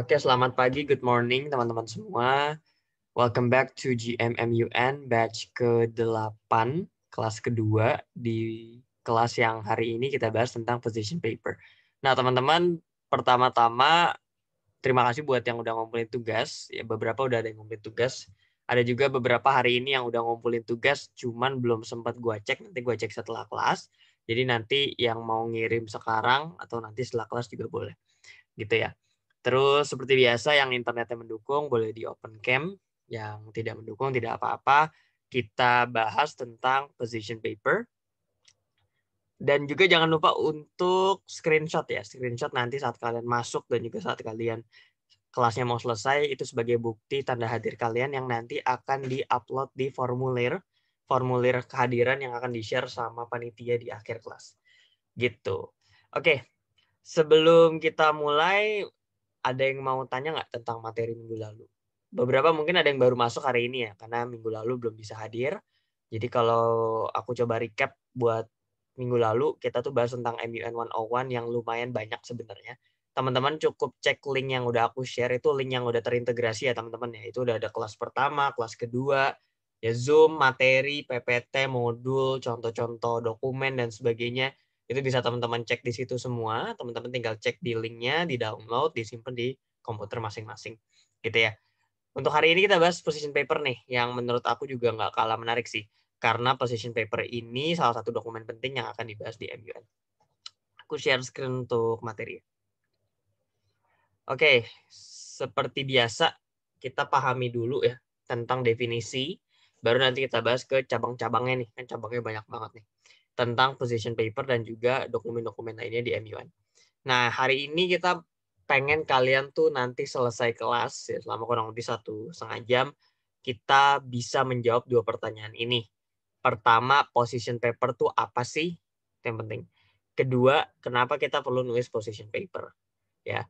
Oke, selamat pagi, good morning teman-teman semua. Welcome back to GMMUN batch ke-8, kelas kedua di kelas yang hari ini kita bahas tentang position paper. Nah, teman-teman, pertama-tama terima kasih buat yang udah ngumpulin tugas. Ya, beberapa udah ada yang ngumpulin tugas. Ada juga beberapa hari ini yang udah ngumpulin tugas, cuman belum sempat gua cek. Nanti gua cek setelah kelas. Jadi nanti yang mau ngirim sekarang atau nanti setelah kelas juga boleh. Gitu ya. Terus seperti biasa yang internetnya mendukung boleh di open cam, yang tidak mendukung tidak apa-apa. Kita bahas tentang position paper. Dan juga jangan lupa untuk screenshot ya, screenshot nanti saat kalian masuk dan juga saat kalian kelasnya mau selesai itu sebagai bukti tanda hadir kalian yang nanti akan di-upload di formulir formulir kehadiran yang akan di-share sama panitia di akhir kelas. Gitu. Oke. Sebelum kita mulai ada yang mau tanya nggak tentang materi minggu lalu? Beberapa mungkin ada yang baru masuk hari ini ya, karena minggu lalu belum bisa hadir. Jadi kalau aku coba recap buat minggu lalu, kita tuh bahas tentang MUN 101 yang lumayan banyak sebenarnya. Teman-teman cukup cek link yang udah aku share, itu link yang udah terintegrasi ya teman-teman. ya Itu udah ada kelas pertama, kelas kedua, ya Zoom, materi, PPT, modul, contoh-contoh dokumen, dan sebagainya itu bisa teman-teman cek di situ semua. Teman-teman tinggal cek di linknya, di download, disimpan di komputer masing-masing. Gitu ya. Untuk hari ini kita bahas position paper nih, yang menurut aku juga nggak kalah menarik sih. Karena position paper ini salah satu dokumen penting yang akan dibahas di MUN. Aku share screen untuk materi. Oke, seperti biasa kita pahami dulu ya tentang definisi, baru nanti kita bahas ke cabang-cabangnya nih, kan cabangnya banyak banget nih tentang position paper dan juga dokumen-dokumen lainnya di MUN. Nah, hari ini kita pengen kalian tuh nanti selesai kelas, ya, selama kurang lebih satu setengah jam, kita bisa menjawab dua pertanyaan ini. Pertama, position paper tuh apa sih? Yang penting. Kedua, kenapa kita perlu nulis position paper? Ya,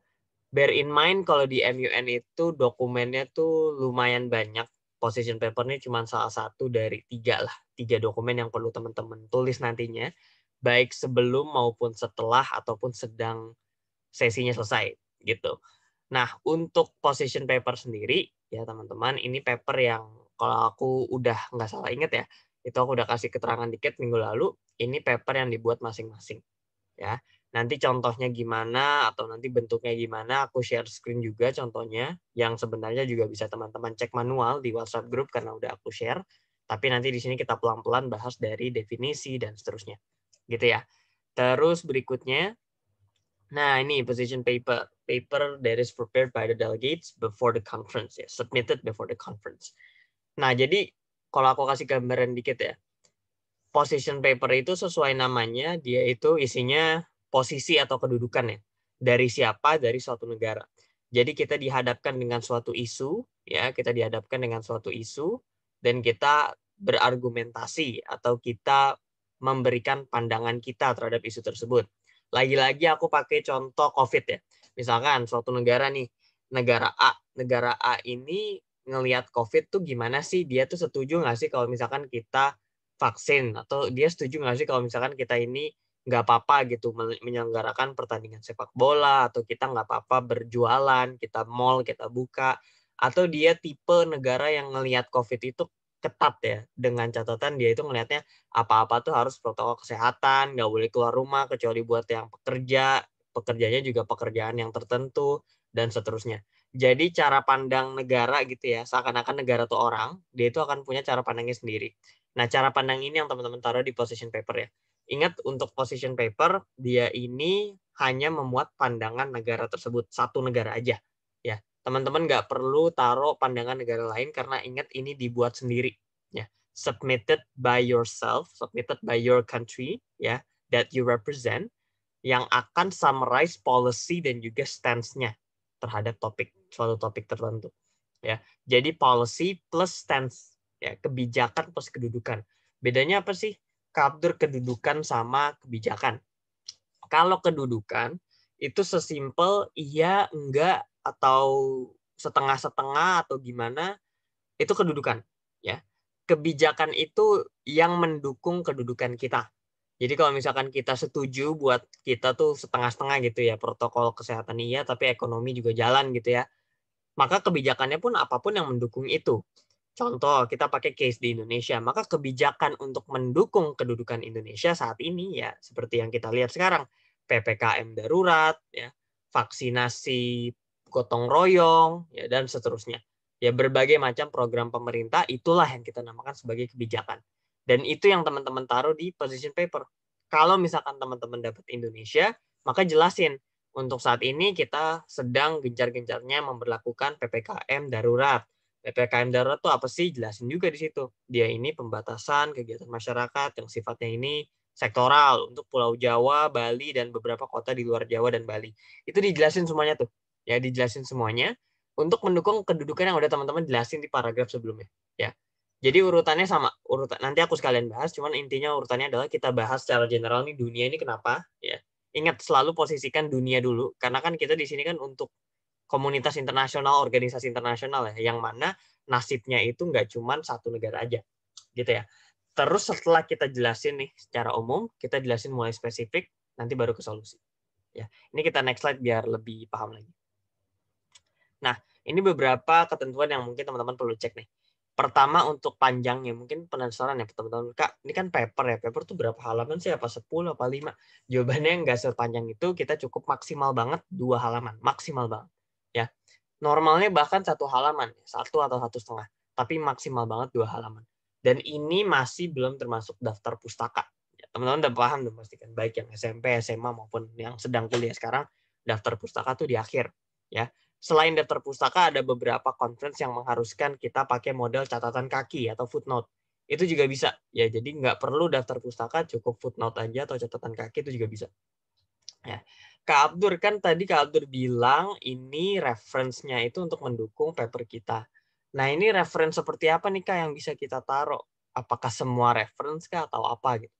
bear in mind kalau di MUN itu dokumennya tuh lumayan banyak position paper ini cuma salah satu dari tiga lah, tiga dokumen yang perlu teman-teman tulis nantinya, baik sebelum maupun setelah ataupun sedang sesinya selesai gitu. Nah, untuk position paper sendiri, ya teman-teman, ini paper yang kalau aku udah nggak salah inget ya, itu aku udah kasih keterangan dikit minggu lalu, ini paper yang dibuat masing-masing. Ya, nanti contohnya gimana atau nanti bentuknya gimana aku share screen juga contohnya yang sebenarnya juga bisa teman-teman cek manual di WhatsApp group karena udah aku share tapi nanti di sini kita pelan-pelan bahas dari definisi dan seterusnya gitu ya terus berikutnya nah ini position paper paper that is prepared by the delegates before the conference ya submitted before the conference nah jadi kalau aku kasih gambaran dikit ya position paper itu sesuai namanya dia itu isinya posisi atau kedudukannya dari siapa dari suatu negara. Jadi kita dihadapkan dengan suatu isu, ya kita dihadapkan dengan suatu isu dan kita berargumentasi atau kita memberikan pandangan kita terhadap isu tersebut. Lagi-lagi aku pakai contoh COVID ya. Misalkan suatu negara nih, negara A, negara A ini ngelihat COVID tuh gimana sih? Dia tuh setuju nggak sih kalau misalkan kita vaksin atau dia setuju nggak sih kalau misalkan kita ini nggak apa-apa gitu menyelenggarakan pertandingan sepak bola atau kita nggak apa-apa berjualan kita mall kita buka atau dia tipe negara yang ngelihat covid itu ketat ya dengan catatan dia itu ngelihatnya apa-apa tuh harus protokol kesehatan nggak boleh keluar rumah kecuali buat yang pekerja pekerjanya juga pekerjaan yang tertentu dan seterusnya jadi cara pandang negara gitu ya seakan-akan negara tuh orang dia itu akan punya cara pandangnya sendiri nah cara pandang ini yang teman-teman taruh di position paper ya Ingat untuk position paper dia ini hanya memuat pandangan negara tersebut satu negara aja ya teman-teman nggak perlu taruh pandangan negara lain karena ingat ini dibuat sendiri ya submitted by yourself submitted by your country ya that you represent yang akan summarize policy dan juga stance-nya terhadap topik suatu topik tertentu ya jadi policy plus stance ya kebijakan plus kedudukan bedanya apa sih kaptur kedudukan sama kebijakan. Kalau kedudukan itu sesimpel iya, enggak atau setengah-setengah atau gimana itu kedudukan ya. Kebijakan itu yang mendukung kedudukan kita. Jadi kalau misalkan kita setuju buat kita tuh setengah-setengah gitu ya protokol kesehatan iya tapi ekonomi juga jalan gitu ya. Maka kebijakannya pun apapun yang mendukung itu. Contoh, kita pakai case di Indonesia, maka kebijakan untuk mendukung kedudukan Indonesia saat ini ya seperti yang kita lihat sekarang, PPKM darurat, ya, vaksinasi gotong royong, ya, dan seterusnya. Ya berbagai macam program pemerintah itulah yang kita namakan sebagai kebijakan. Dan itu yang teman-teman taruh di position paper. Kalau misalkan teman-teman dapat Indonesia, maka jelasin untuk saat ini kita sedang gencar-gencarnya memperlakukan PPKM darurat PPKM darurat itu apa sih? Jelasin juga di situ. Dia ini pembatasan kegiatan masyarakat yang sifatnya ini sektoral untuk Pulau Jawa, Bali, dan beberapa kota di luar Jawa dan Bali. Itu dijelasin semuanya tuh. Ya, dijelasin semuanya untuk mendukung kedudukan yang udah teman-teman jelasin di paragraf sebelumnya. Ya. Jadi urutannya sama. Urutan nanti aku sekalian bahas, cuman intinya urutannya adalah kita bahas secara general nih dunia ini kenapa, ya. Ingat selalu posisikan dunia dulu karena kan kita di sini kan untuk komunitas internasional, organisasi internasional ya, yang mana nasibnya itu nggak cuma satu negara aja, gitu ya. Terus setelah kita jelasin nih secara umum, kita jelasin mulai spesifik, nanti baru ke solusi. Ya, ini kita next slide biar lebih paham lagi. Nah, ini beberapa ketentuan yang mungkin teman-teman perlu cek nih. Pertama untuk panjangnya mungkin penasaran ya teman-teman. Kak, ini kan paper ya. Paper tuh berapa halaman sih? Apa 10 apa 5? Jawabannya nggak sepanjang itu, kita cukup maksimal banget dua halaman, maksimal banget ya normalnya bahkan satu halaman ya, satu atau satu setengah tapi maksimal banget dua halaman dan ini masih belum termasuk daftar pustaka ya, teman-teman udah paham tuh pastikan baik yang SMP SMA maupun yang sedang kuliah sekarang daftar pustaka tuh di akhir ya selain daftar pustaka ada beberapa konferensi yang mengharuskan kita pakai model catatan kaki atau footnote itu juga bisa ya jadi nggak perlu daftar pustaka cukup footnote aja atau catatan kaki itu juga bisa ya Kak Abdur kan tadi Kak Abdur bilang ini referensinya itu untuk mendukung paper kita. Nah ini reference seperti apa nih Kak yang bisa kita taruh? Apakah semua reference Kak atau apa gitu?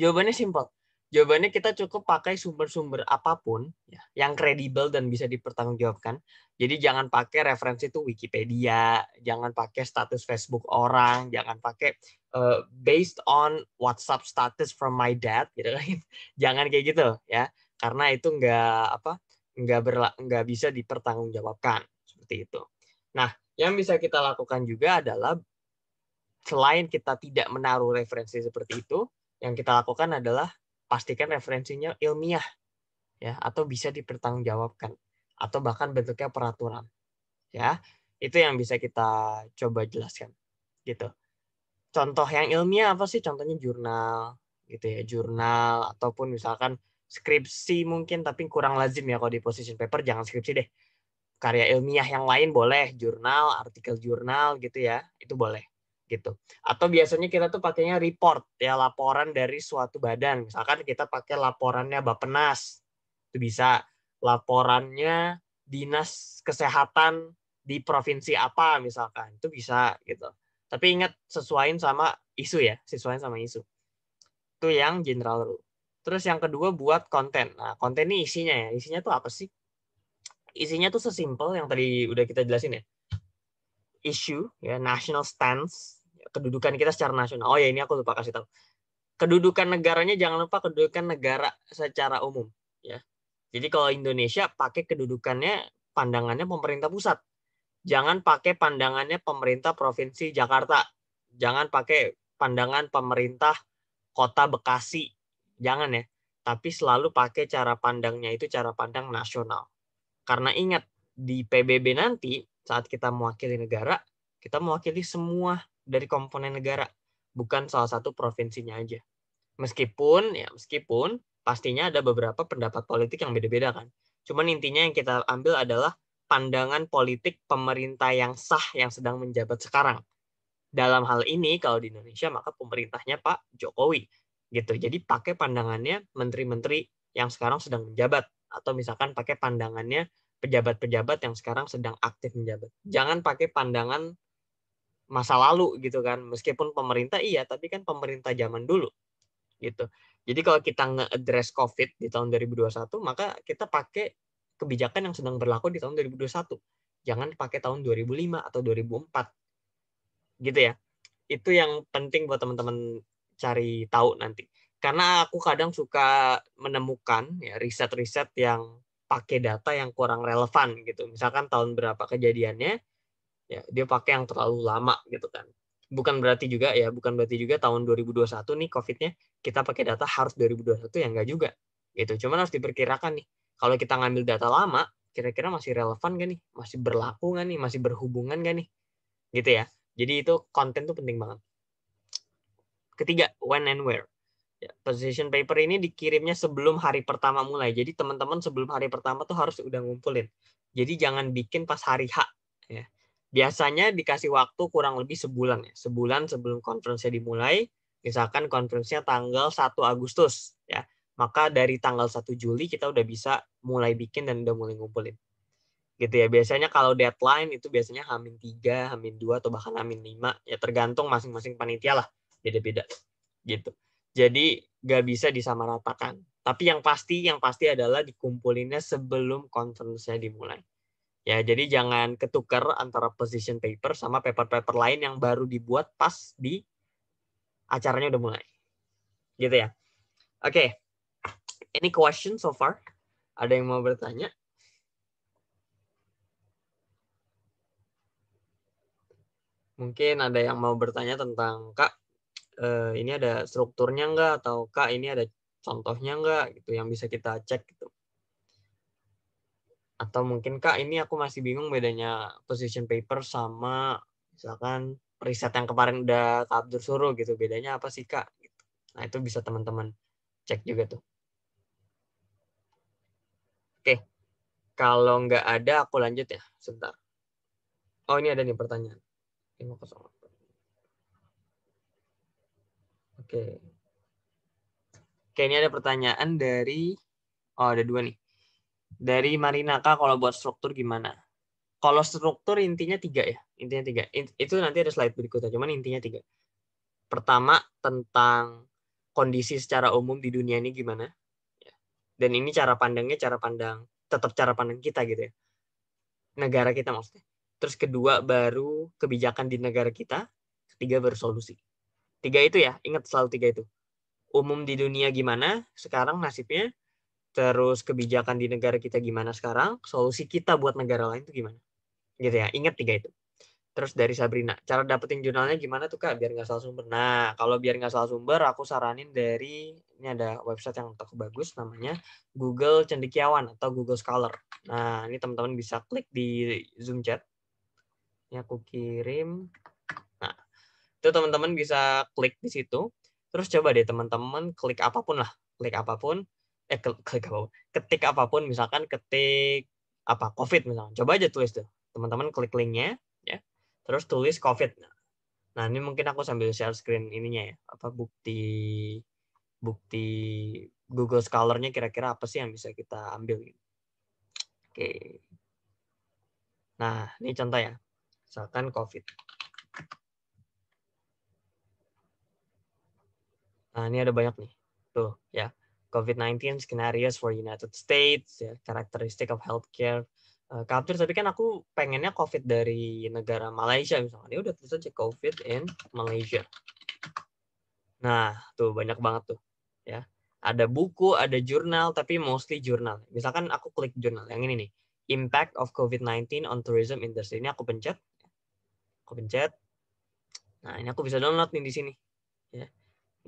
Jawabannya simpel. Jawabannya kita cukup pakai sumber-sumber apapun ya, yang kredibel dan bisa dipertanggungjawabkan. Jadi jangan pakai referensi itu Wikipedia, jangan pakai status Facebook orang, jangan pakai uh, based on WhatsApp status from my dad gitu kan. jangan kayak gitu ya karena itu nggak apa nggak berla, nggak bisa dipertanggungjawabkan seperti itu. Nah, yang bisa kita lakukan juga adalah selain kita tidak menaruh referensi seperti itu, yang kita lakukan adalah pastikan referensinya ilmiah ya atau bisa dipertanggungjawabkan atau bahkan bentuknya peraturan. Ya, itu yang bisa kita coba jelaskan gitu. Contoh yang ilmiah apa sih? Contohnya jurnal gitu ya, jurnal ataupun misalkan skripsi mungkin tapi kurang lazim ya kalau di position paper jangan skripsi deh karya ilmiah yang lain boleh jurnal artikel jurnal gitu ya itu boleh gitu atau biasanya kita tuh pakainya report ya laporan dari suatu badan misalkan kita pakai laporannya Bapenas itu bisa laporannya dinas kesehatan di provinsi apa misalkan itu bisa gitu tapi ingat sesuaiin sama isu ya sesuaiin sama isu itu yang general rule Terus yang kedua buat konten. Nah, konten ini isinya ya. Isinya tuh apa sih? Isinya tuh sesimpel yang tadi udah kita jelasin ya. Issue, ya, national stance, kedudukan kita secara nasional. Oh ya, ini aku lupa kasih tahu. Kedudukan negaranya jangan lupa kedudukan negara secara umum, ya. Jadi kalau Indonesia pakai kedudukannya pandangannya pemerintah pusat. Jangan pakai pandangannya pemerintah provinsi Jakarta. Jangan pakai pandangan pemerintah kota Bekasi jangan ya. Tapi selalu pakai cara pandangnya itu cara pandang nasional. Karena ingat, di PBB nanti saat kita mewakili negara, kita mewakili semua dari komponen negara, bukan salah satu provinsinya aja. Meskipun, ya meskipun pastinya ada beberapa pendapat politik yang beda-beda kan. Cuman intinya yang kita ambil adalah pandangan politik pemerintah yang sah yang sedang menjabat sekarang. Dalam hal ini kalau di Indonesia maka pemerintahnya Pak Jokowi gitu. Jadi pakai pandangannya menteri-menteri yang sekarang sedang menjabat atau misalkan pakai pandangannya pejabat-pejabat yang sekarang sedang aktif menjabat. Jangan pakai pandangan masa lalu gitu kan. Meskipun pemerintah iya, tapi kan pemerintah zaman dulu gitu. Jadi kalau kita nge-address COVID di tahun 2021, maka kita pakai kebijakan yang sedang berlaku di tahun 2021. Jangan pakai tahun 2005 atau 2004. Gitu ya. Itu yang penting buat teman-teman cari tahu nanti. Karena aku kadang suka menemukan ya riset-riset yang pakai data yang kurang relevan gitu. Misalkan tahun berapa kejadiannya, ya dia pakai yang terlalu lama gitu kan. Bukan berarti juga ya, bukan berarti juga tahun 2021 nih COVID-nya kita pakai data harus 2021 ya enggak juga gitu. Cuman harus diperkirakan nih. Kalau kita ngambil data lama, kira-kira masih relevan gak nih? Masih berlaku gak nih? Masih berhubungan gak nih? Gitu ya. Jadi itu konten tuh penting banget. Ketiga, when and where. Ya, position paper ini dikirimnya sebelum hari pertama mulai. Jadi teman-teman sebelum hari pertama tuh harus udah ngumpulin. Jadi jangan bikin pas hari H. Ya. Biasanya dikasih waktu kurang lebih sebulan. Ya. Sebulan sebelum konferensinya dimulai, misalkan konferensinya tanggal 1 Agustus. ya Maka dari tanggal 1 Juli kita udah bisa mulai bikin dan udah mulai ngumpulin. Gitu ya, biasanya kalau deadline itu biasanya hamin 3, hamin 2, atau bahkan hamin 5. Ya tergantung masing-masing panitia lah beda-beda gitu. Jadi nggak bisa disamaratakan. Tapi yang pasti, yang pasti adalah dikumpulinnya sebelum konferensinya dimulai. Ya, jadi jangan ketukar antara position paper sama paper-paper lain yang baru dibuat pas di acaranya udah mulai. Gitu ya. Oke. Okay. Any question so far? Ada yang mau bertanya? Mungkin ada yang mau bertanya tentang Kak eh, ini ada strukturnya enggak atau kak ini ada contohnya enggak gitu yang bisa kita cek gitu atau mungkin kak ini aku masih bingung bedanya position paper sama misalkan riset yang kemarin udah kak Abdur suruh gitu bedanya apa sih kak gitu. nah itu bisa teman-teman cek juga tuh oke kalau nggak ada aku lanjut ya sebentar oh ini ada nih pertanyaan 508 Oke. Oke, ini ada pertanyaan dari oh ada dua nih. Dari Marina Marinaka kalau buat struktur gimana? Kalau struktur intinya tiga ya, intinya tiga. itu nanti ada slide berikutnya, cuman intinya tiga. Pertama tentang kondisi secara umum di dunia ini gimana? Ya. Dan ini cara pandangnya cara pandang tetap cara pandang kita gitu ya. Negara kita maksudnya. Terus kedua baru kebijakan di negara kita, ketiga baru solusi. Tiga itu ya, ingat selalu tiga itu. Umum di dunia gimana, sekarang nasibnya, terus kebijakan di negara kita gimana sekarang, solusi kita buat negara lain itu gimana. Gitu ya, ingat tiga itu. Terus dari Sabrina, cara dapetin jurnalnya gimana tuh Kak, biar nggak salah sumber. Nah, kalau biar nggak salah sumber, aku saranin dari, ini ada website yang aku bagus namanya Google Cendekiawan atau Google Scholar. Nah, ini teman-teman bisa klik di Zoom chat. Ini aku kirim itu teman-teman bisa klik di situ. Terus coba deh teman-teman klik apapun lah, klik apapun, eh klik, apa ketik apapun, misalkan ketik apa COVID misalkan. Coba aja tulis tuh, teman-teman klik linknya, ya. Terus tulis COVID. Nah ini mungkin aku sambil share screen ininya ya, apa bukti bukti Google Scholar-nya kira-kira apa sih yang bisa kita ambil ini gitu. Oke. Nah, ini contoh ya. Misalkan COVID. Nah, ini ada banyak nih. Tuh, ya. COVID-19 scenarios for United States, ya, characteristic of healthcare uh, Tapi kan aku pengennya COVID dari negara Malaysia misalnya. Ini udah tulis aja COVID in Malaysia. Nah, tuh banyak banget tuh, ya. Ada buku, ada jurnal, tapi mostly jurnal. Misalkan aku klik jurnal yang ini nih, Impact of COVID-19 on Tourism Industry. Ini aku pencet, aku pencet. Nah, ini aku bisa download nih di sini, ya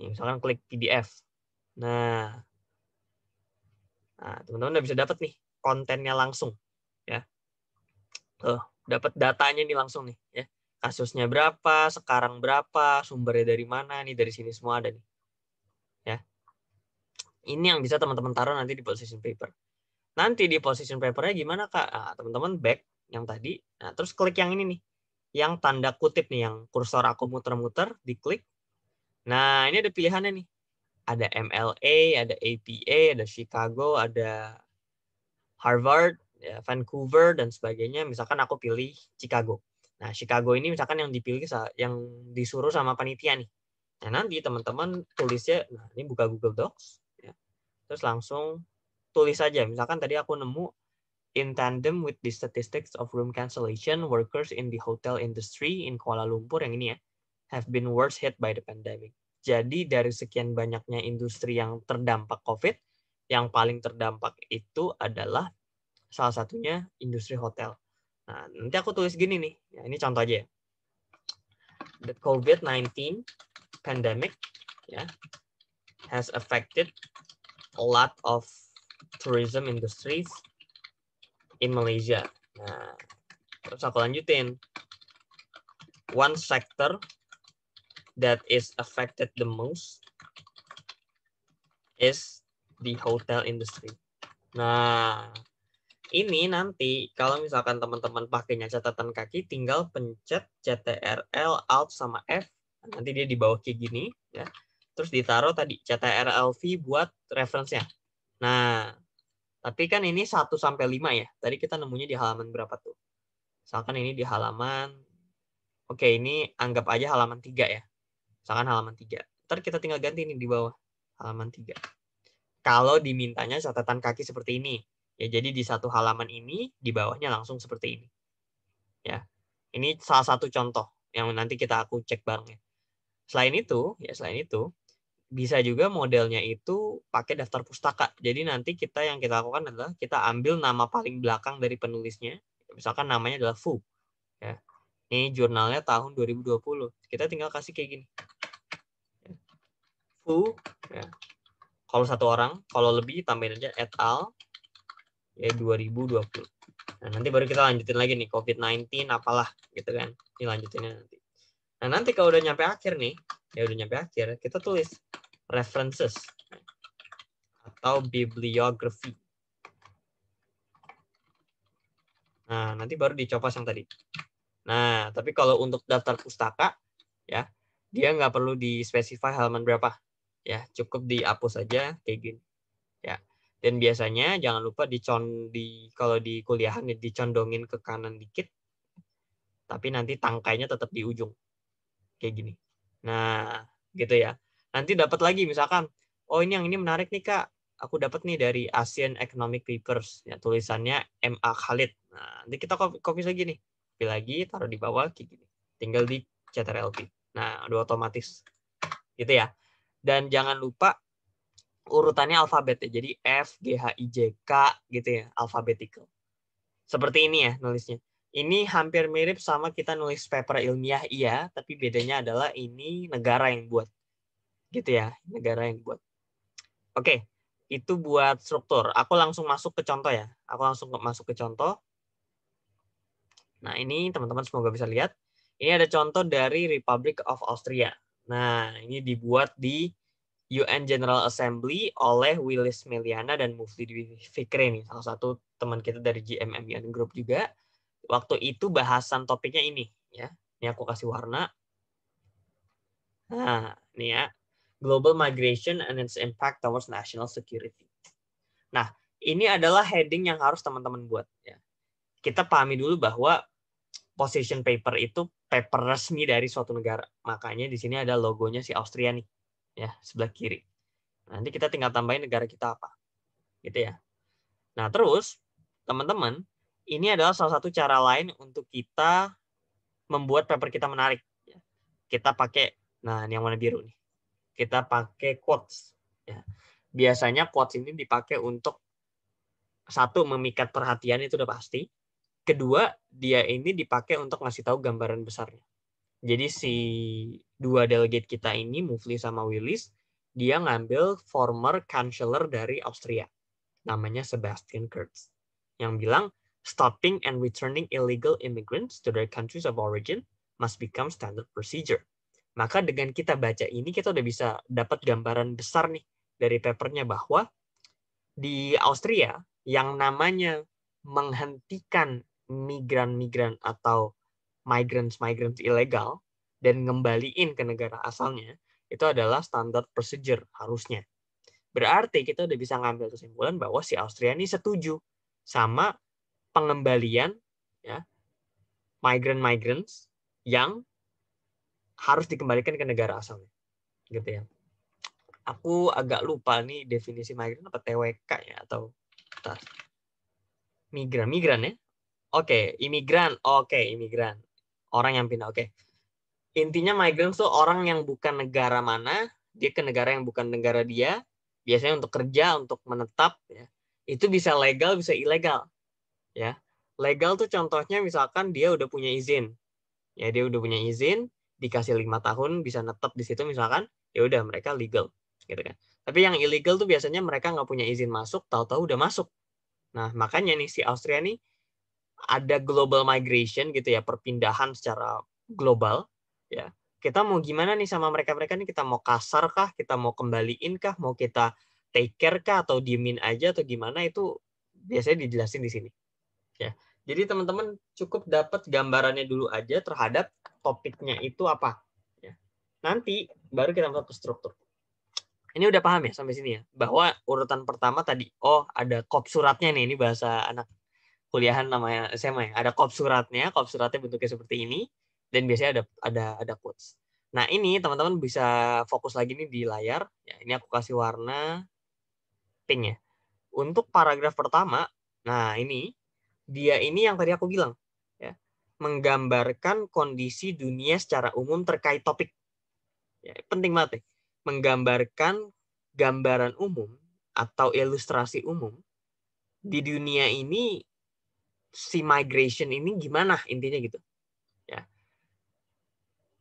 Nih, misalkan klik PDF. Nah. nah, teman-teman udah bisa dapat nih kontennya langsung, ya. Tuh, dapat datanya nih langsung nih, ya. Kasusnya berapa, sekarang berapa, sumbernya dari mana nih, dari sini semua ada nih. Ya. Ini yang bisa teman-teman taruh nanti di position paper. Nanti di position papernya gimana, Kak? teman nah, teman-teman back yang tadi. Nah, terus klik yang ini nih. Yang tanda kutip nih, yang kursor aku muter-muter, diklik. Nah, ini ada pilihannya nih. Ada MLA, ada APA, ada Chicago, ada Harvard, ya, Vancouver, dan sebagainya. Misalkan aku pilih Chicago. Nah, Chicago ini misalkan yang dipilih, yang disuruh sama panitia nih. Nah, nanti teman-teman tulisnya, nah ini buka Google Docs. Ya. Terus langsung tulis saja. Misalkan tadi aku nemu in tandem with the statistics of room cancellation workers in the hotel industry in Kuala Lumpur yang ini ya have been worst hit by the pandemic. Jadi dari sekian banyaknya industri yang terdampak COVID, yang paling terdampak itu adalah salah satunya industri hotel. Nah, nanti aku tulis gini nih. Ya, ini contoh aja ya. The COVID-19 pandemic ya, has affected a lot of tourism industries in Malaysia. Nah, terus aku lanjutin. One sector that is affected the most is the hotel industry. Nah, ini nanti kalau misalkan teman-teman pakainya catatan kaki tinggal pencet CTRL Alt sama F nanti dia di bawah kayak gini ya terus ditaruh tadi CTRL V buat referensinya nah tapi kan ini 1 sampai 5 ya tadi kita nemunya di halaman berapa tuh misalkan ini di halaman oke ini anggap aja halaman 3 ya Misalkan halaman 3. Ntar kita tinggal ganti nih di bawah halaman 3. Kalau dimintanya catatan kaki seperti ini. Ya, jadi di satu halaman ini, di bawahnya langsung seperti ini. Ya, Ini salah satu contoh yang nanti kita aku cek bareng. Selain itu, ya selain itu, bisa juga modelnya itu pakai daftar pustaka. Jadi nanti kita yang kita lakukan adalah kita ambil nama paling belakang dari penulisnya. Misalkan namanya adalah Fu. Ya. Ini jurnalnya tahun 2020. Kita tinggal kasih kayak gini. Fu, ya. kalau satu orang, kalau lebih tambahin aja et al, ya 2020. Nah, nanti baru kita lanjutin lagi nih, COVID-19 apalah gitu kan. Ini lanjutinnya nanti. Nah, nanti kalau udah nyampe akhir nih, ya udah nyampe akhir, kita tulis references atau bibliography. Nah, nanti baru dicopot yang tadi. Nah, tapi kalau untuk daftar pustaka, ya, dia nggak perlu di spesify halaman berapa. Ya, cukup dihapus saja kayak gini. Ya. Dan biasanya jangan lupa dicon di kalau di kuliahan dicondongin ke kanan dikit. Tapi nanti tangkainya tetap di ujung. Kayak gini. Nah, gitu ya. Nanti dapat lagi misalkan, oh ini yang ini menarik nih Kak. Aku dapat nih dari Asian Economic Papers, ya tulisannya MA Khalid. Nah, nanti kita copy, copy lagi nih copy lagi, taruh di bawah kayak gini. Tinggal di CTRL P. Nah, udah otomatis. Gitu ya. Dan jangan lupa urutannya alfabet ya. Jadi F, G, H, I, J, K gitu ya, alfabetical. Seperti ini ya nulisnya. Ini hampir mirip sama kita nulis paper ilmiah iya, tapi bedanya adalah ini negara yang buat. Gitu ya, negara yang buat. Oke, itu buat struktur. Aku langsung masuk ke contoh ya. Aku langsung masuk ke contoh. Nah, ini teman-teman semoga bisa lihat. Ini ada contoh dari Republic of Austria. Nah, ini dibuat di UN General Assembly oleh Willis Meliana dan Mufti Dwi Fikri nih, salah satu teman kita dari GMM UN Group juga. Waktu itu bahasan topiknya ini ya. Ini aku kasih warna. Nah, ini ya. Global Migration and its Impact Towards National Security. Nah, ini adalah heading yang harus teman-teman buat ya kita pahami dulu bahwa position paper itu paper resmi dari suatu negara. Makanya di sini ada logonya si Austria nih, ya sebelah kiri. Nanti kita tinggal tambahin negara kita apa, gitu ya. Nah terus teman-teman, ini adalah salah satu cara lain untuk kita membuat paper kita menarik. Ya. Kita pakai, nah ini yang warna biru nih. Kita pakai quotes. Ya. Biasanya quotes ini dipakai untuk satu memikat perhatian itu udah pasti kedua dia ini dipakai untuk ngasih tahu gambaran besarnya. Jadi si dua delegate kita ini Mufli sama Willis dia ngambil former chancellor dari Austria namanya Sebastian Kurz yang bilang stopping and returning illegal immigrants to their countries of origin must become standard procedure. Maka dengan kita baca ini kita udah bisa dapat gambaran besar nih dari papernya bahwa di Austria yang namanya menghentikan migran-migran atau migrants-migrants ilegal dan ngembaliin ke negara asalnya, itu adalah standar procedure harusnya. Berarti kita udah bisa ngambil kesimpulan bahwa si Austria ini setuju sama pengembalian ya migrant migrants yang harus dikembalikan ke negara asalnya. Gitu ya. Aku agak lupa nih definisi migran apa TWK ya atau migran migran ya Oke, okay, imigran. Oke, okay, imigran. Orang yang pindah. Oke. Okay. Intinya migran tuh orang yang bukan negara mana, dia ke negara yang bukan negara dia, biasanya untuk kerja, untuk menetap ya. Itu bisa legal, bisa ilegal. Ya. Legal tuh contohnya misalkan dia udah punya izin. Ya, dia udah punya izin, dikasih lima tahun bisa netap di situ misalkan, ya udah mereka legal gitu kan. Tapi yang ilegal tuh biasanya mereka nggak punya izin masuk, tahu-tahu udah masuk. Nah, makanya nih si Austria nih ada global migration gitu ya, perpindahan secara global ya. Kita mau gimana nih sama mereka-mereka nih? Kita mau kasar kah? Kita mau kembaliin kah? Mau kita take care kah atau diemin aja atau gimana itu biasanya dijelasin di sini. Ya. Jadi teman-teman cukup dapat gambarannya dulu aja terhadap topiknya itu apa. Ya. Nanti baru kita masuk ke struktur. Ini udah paham ya sampai sini ya bahwa urutan pertama tadi oh ada kop suratnya nih ini bahasa anak kuliahan namanya SMA ya. Ada kop suratnya, kop suratnya bentuknya seperti ini dan biasanya ada ada ada quotes. Nah, ini teman-teman bisa fokus lagi nih di layar. Ya, ini aku kasih warna pink ya. Untuk paragraf pertama, nah ini dia ini yang tadi aku bilang ya, menggambarkan kondisi dunia secara umum terkait topik. Ya, penting banget. Ya. Menggambarkan gambaran umum atau ilustrasi umum di dunia ini si migration ini gimana intinya gitu. Ya.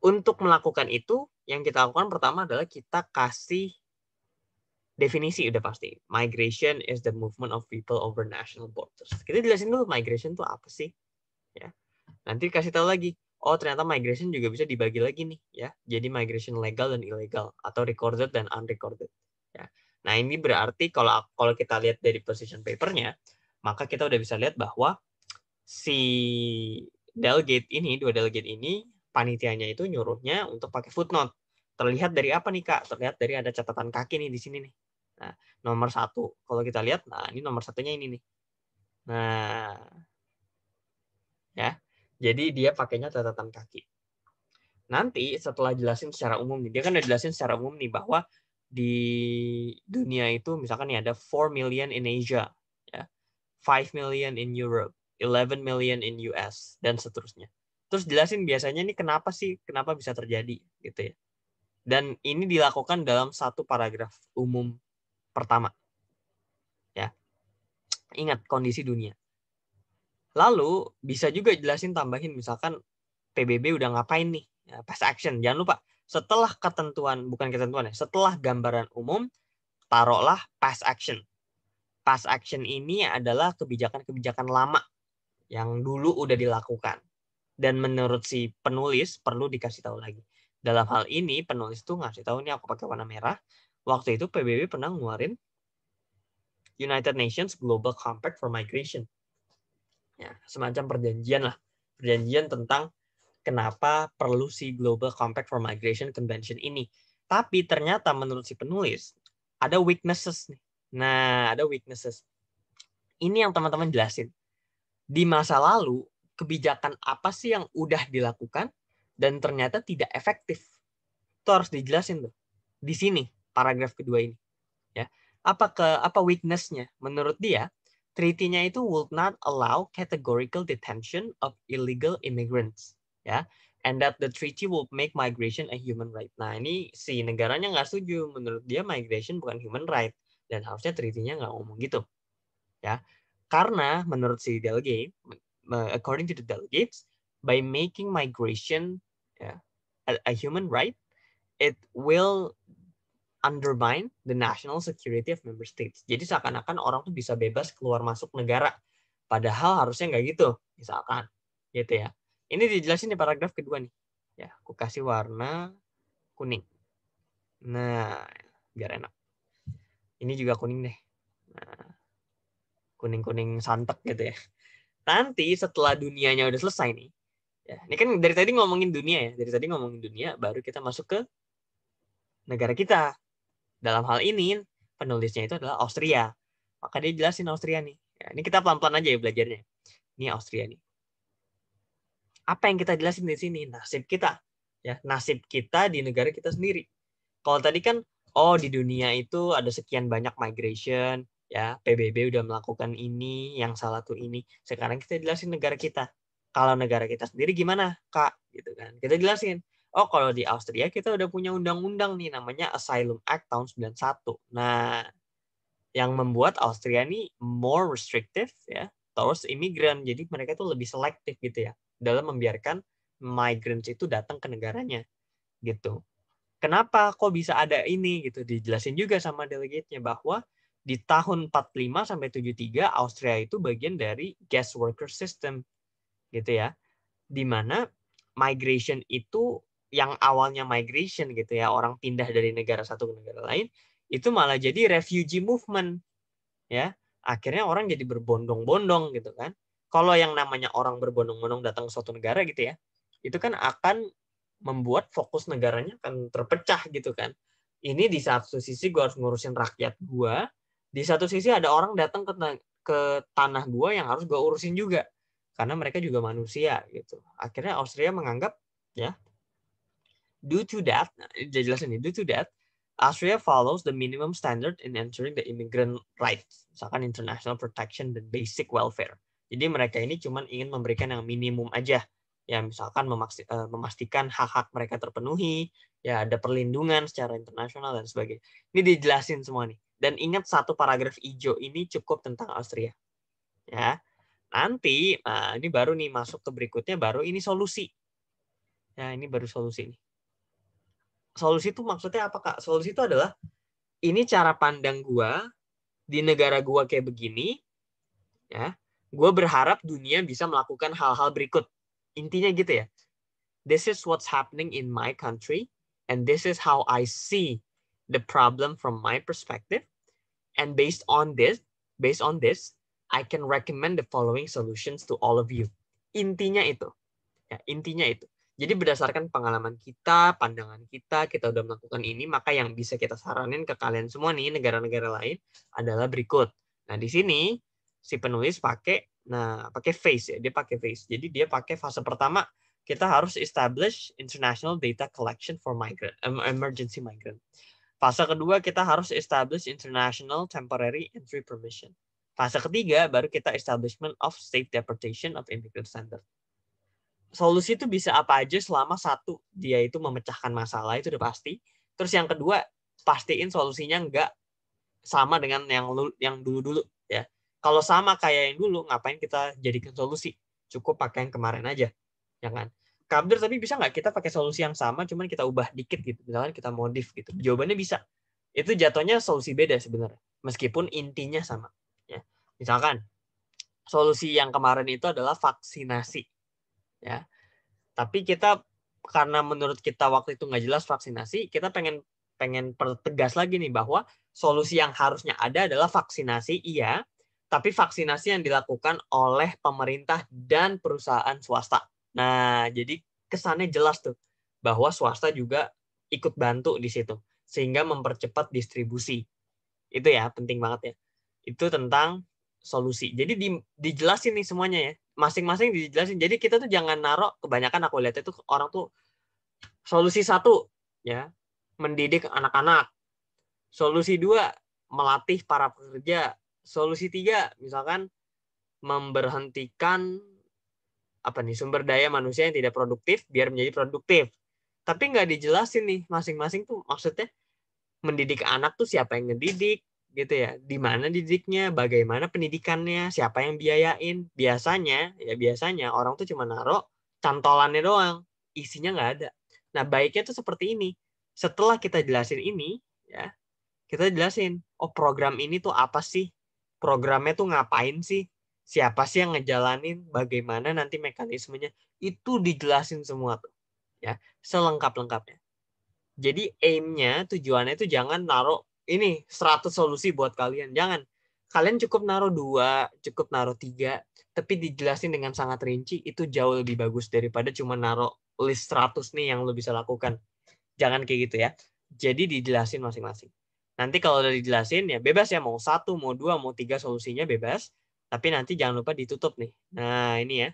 Untuk melakukan itu, yang kita lakukan pertama adalah kita kasih definisi udah pasti. Migration is the movement of people over national borders. Kita jelasin dulu migration itu apa sih? Ya. Nanti kasih tahu lagi. Oh, ternyata migration juga bisa dibagi lagi nih, ya. Jadi migration legal dan ilegal atau recorded dan unrecorded, ya. Nah, ini berarti kalau kalau kita lihat dari position papernya, maka kita udah bisa lihat bahwa si delegate ini, dua delegate ini, panitianya itu nyuruhnya untuk pakai footnote. Terlihat dari apa nih kak? Terlihat dari ada catatan kaki nih di sini nih. Nah, nomor satu. Kalau kita lihat, nah ini nomor satunya ini nih. Nah, ya. Jadi dia pakainya catatan kaki. Nanti setelah jelasin secara umum nih, dia kan udah jelasin secara umum nih bahwa di dunia itu misalkan nih ada 4 million in Asia, ya. 5 million in Europe, 11 million in US dan seterusnya. Terus jelasin biasanya ini kenapa sih, kenapa bisa terjadi gitu ya. Dan ini dilakukan dalam satu paragraf umum pertama. Ya. Ingat kondisi dunia. Lalu bisa juga jelasin tambahin misalkan PBB udah ngapain nih? Ya, past action. Jangan lupa setelah ketentuan bukan ketentuan ya, setelah gambaran umum taruhlah past action. Past action ini adalah kebijakan-kebijakan lama yang dulu udah dilakukan. Dan menurut si penulis perlu dikasih tahu lagi. Dalam hal ini penulis tuh ngasih tahu nih aku pakai warna merah. Waktu itu PBB pernah ngeluarin United Nations Global Compact for Migration. Ya, semacam perjanjian lah. Perjanjian tentang kenapa perlu si Global Compact for Migration Convention ini. Tapi ternyata menurut si penulis ada weaknesses nih. Nah, ada weaknesses. Ini yang teman-teman jelasin di masa lalu kebijakan apa sih yang udah dilakukan dan ternyata tidak efektif. Itu harus dijelasin tuh. Di sini paragraf kedua ini. Ya. Apa ke apa weakness-nya? Menurut dia, treaty-nya itu would not allow categorical detention of illegal immigrants. Ya. And that the treaty will make migration a human right. Nah, ini si negaranya nggak setuju. Menurut dia migration bukan human right. Dan harusnya treaty-nya nggak ngomong gitu. Ya karena menurut si delegate, according to the delegates, by making migration yeah, a, a human right, it will undermine the national security of member states. Jadi seakan-akan orang tuh bisa bebas keluar masuk negara, padahal harusnya nggak gitu, misalkan, gitu ya. Ini dijelasin di paragraf kedua nih. Ya, aku kasih warna kuning. Nah, biar enak. Ini juga kuning deh. Nah, kuning-kuning santek gitu ya. Nanti setelah dunianya udah selesai nih, ya, ini kan dari tadi ngomongin dunia ya, dari tadi ngomongin dunia, baru kita masuk ke negara kita. Dalam hal ini, penulisnya itu adalah Austria. Maka dia jelasin Austria nih. Ya, ini kita pelan-pelan aja ya belajarnya. Ini Austria nih. Apa yang kita jelasin di sini? Nasib kita. ya Nasib kita di negara kita sendiri. Kalau tadi kan, oh di dunia itu ada sekian banyak migration, ya PBB udah melakukan ini yang salah tuh ini sekarang kita jelasin negara kita kalau negara kita sendiri gimana kak gitu kan kita jelasin oh kalau di Austria kita udah punya undang-undang nih namanya Asylum Act tahun 91 nah yang membuat Austria ini more restrictive ya terus imigran jadi mereka tuh lebih selektif gitu ya dalam membiarkan migrants itu datang ke negaranya gitu kenapa kok bisa ada ini gitu dijelasin juga sama delegate-nya bahwa di tahun 45 sampai 73 Austria itu bagian dari guest worker system gitu ya. Di mana migration itu yang awalnya migration gitu ya, orang pindah dari negara satu ke negara lain, itu malah jadi refugee movement ya. Akhirnya orang jadi berbondong-bondong gitu kan. Kalau yang namanya orang berbondong-bondong datang ke suatu negara gitu ya, itu kan akan membuat fokus negaranya akan terpecah gitu kan. Ini di satu sisi gue harus ngurusin rakyat gue, di satu sisi ada orang datang ke ke tanah gua yang harus gua urusin juga karena mereka juga manusia gitu. Akhirnya Austria menganggap ya due to that, nah, dia jelasin nih, due to that, Austria follows the minimum standard in ensuring the immigrant rights, misalkan international protection dan basic welfare. Jadi mereka ini cuma ingin memberikan yang minimum aja, ya misalkan eh, memastikan hak-hak mereka terpenuhi, ya ada perlindungan secara internasional dan sebagainya. Ini dijelasin semua nih. Dan ingat satu paragraf hijau ini cukup tentang Austria. Ya. Nanti nah ini baru nih masuk ke berikutnya baru ini solusi. Ya, ini baru solusi nih. Solusi itu maksudnya apa, Kak? Solusi itu adalah ini cara pandang gua di negara gua kayak begini. Ya. Gua berharap dunia bisa melakukan hal-hal berikut. Intinya gitu ya. This is what's happening in my country and this is how I see the problem from my perspective. And based on this, based on this, I can recommend the following solutions to all of you. Intinya itu. Ya, intinya itu. Jadi berdasarkan pengalaman kita, pandangan kita, kita udah melakukan ini, maka yang bisa kita saranin ke kalian semua nih negara-negara lain adalah berikut. Nah, di sini si penulis pakai nah pakai face ya, dia pakai face Jadi dia pakai fase pertama kita harus establish international data collection for migrant emergency migrant. Fase kedua kita harus establish international temporary entry permission. Fase ketiga baru kita establishment of state deportation of immigrant center. Solusi itu bisa apa aja selama satu dia itu memecahkan masalah itu udah pasti. Terus yang kedua pastiin solusinya nggak sama dengan yang yang dulu-dulu ya. Kalau sama kayak yang dulu ngapain kita jadikan solusi? Cukup pakai yang kemarin aja. jangan. Ya Kabir tapi bisa nggak kita pakai solusi yang sama cuman kita ubah dikit gitu misalnya kita modif gitu jawabannya bisa itu jatuhnya solusi beda sebenarnya meskipun intinya sama ya misalkan solusi yang kemarin itu adalah vaksinasi ya tapi kita karena menurut kita waktu itu nggak jelas vaksinasi kita pengen pengen pertegas lagi nih bahwa solusi yang harusnya ada adalah vaksinasi iya tapi vaksinasi yang dilakukan oleh pemerintah dan perusahaan swasta Nah, jadi kesannya jelas tuh bahwa swasta juga ikut bantu di situ sehingga mempercepat distribusi. Itu ya penting banget ya. Itu tentang solusi. Jadi di, dijelasin nih semuanya ya. Masing-masing dijelasin. Jadi kita tuh jangan narok kebanyakan aku lihat itu orang tuh solusi satu ya mendidik anak-anak. Solusi dua melatih para pekerja. Solusi tiga misalkan memberhentikan apa nih sumber daya manusia yang tidak produktif biar menjadi produktif. Tapi nggak dijelasin nih masing-masing tuh maksudnya mendidik anak tuh siapa yang ngedidik gitu ya, di mana didiknya, bagaimana pendidikannya, siapa yang biayain. Biasanya ya biasanya orang tuh cuma naro cantolannya doang, isinya nggak ada. Nah baiknya tuh seperti ini. Setelah kita jelasin ini ya, kita jelasin, oh program ini tuh apa sih? Programnya tuh ngapain sih? siapa sih yang ngejalanin, bagaimana nanti mekanismenya, itu dijelasin semua tuh. Ya, selengkap-lengkapnya. Jadi aimnya, tujuannya itu jangan naruh ini 100 solusi buat kalian. Jangan. Kalian cukup naruh dua, cukup naruh tiga, tapi dijelasin dengan sangat rinci itu jauh lebih bagus daripada cuma naruh list 100 nih yang lo bisa lakukan. Jangan kayak gitu ya. Jadi dijelasin masing-masing. Nanti kalau udah dijelasin ya bebas ya mau satu, mau dua, mau tiga solusinya bebas. Tapi nanti jangan lupa ditutup nih. Nah, ini ya.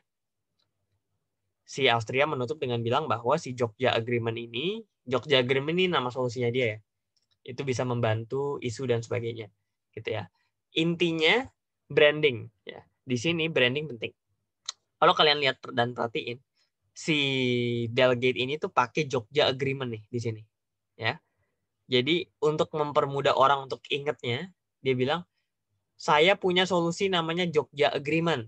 Si Austria menutup dengan bilang bahwa si Jogja Agreement ini, Jogja Agreement ini nama solusinya dia ya. Itu bisa membantu isu dan sebagainya. Gitu ya. Intinya branding ya. Di sini branding penting. Kalau kalian lihat dan perhatiin, si delegate ini tuh pakai Jogja Agreement nih di sini. Ya. Jadi untuk mempermudah orang untuk ingatnya, dia bilang saya punya solusi namanya Jogja Agreement.